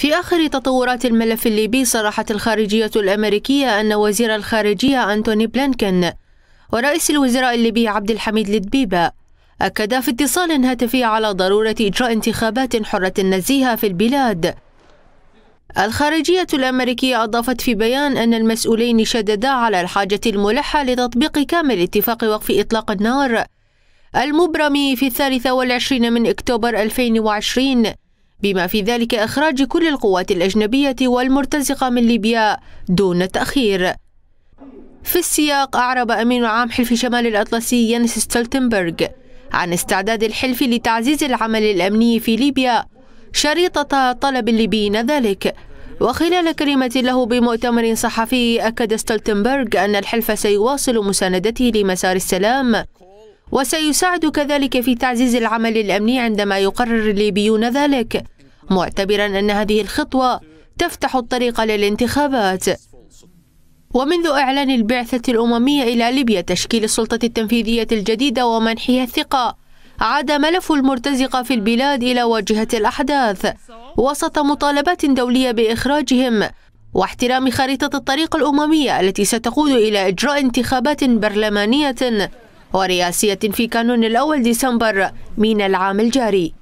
في آخر تطورات الملف الليبي صرحت الخارجية الأمريكية أن وزير الخارجية أنتوني بلينكن ورئيس الوزراء الليبي عبد الحميد للدبيبة أكدا في اتصال هاتفي على ضرورة إجراء انتخابات حرة نزيهة في البلاد الخارجية الأمريكية أضافت في بيان أن المسؤولين شددا على الحاجة الملحة لتطبيق كامل اتفاق وقف إطلاق النار المبرم في الثالثة والعشرين من أكتوبر 2020 بما في ذلك إخراج كل القوات الأجنبية والمرتزقة من ليبيا دون تأخير في السياق أعرب أمين عام حلف شمال الأطلسي يانس ستولتنبرغ عن استعداد الحلف لتعزيز العمل الأمني في ليبيا شريطة طلب الليبيين ذلك وخلال كلمة له بمؤتمر صحفي أكد ستولتنبرغ أن الحلف سيواصل مساندته لمسار السلام وسيساعد كذلك في تعزيز العمل الأمني عندما يقرر الليبيون ذلك معتبرا أن هذه الخطوة تفتح الطريق للانتخابات ومنذ إعلان البعثة الأممية إلى ليبيا تشكيل السلطة التنفيذية الجديدة ومنحها الثقة عاد ملف المرتزقة في البلاد إلى واجهة الأحداث وسط مطالبات دولية بإخراجهم واحترام خريطة الطريق الأممية التي ستقود إلى إجراء انتخابات برلمانية ورئاسية في كانون الأول ديسمبر من العام الجاري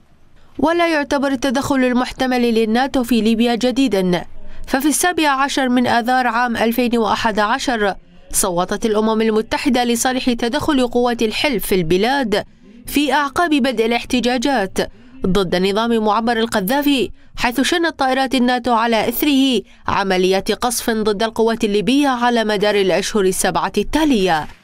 ولا يعتبر التدخل المحتمل للناتو في ليبيا جديدا ففي السابع عشر من آذار عام 2011 صوتت الأمم المتحدة لصالح تدخل قوات الحلف في البلاد في أعقاب بدء الاحتجاجات ضد نظام معبر القذافي حيث شنت طائرات الناتو على إثره عمليات قصف ضد القوات الليبية على مدار الأشهر السبعة التالية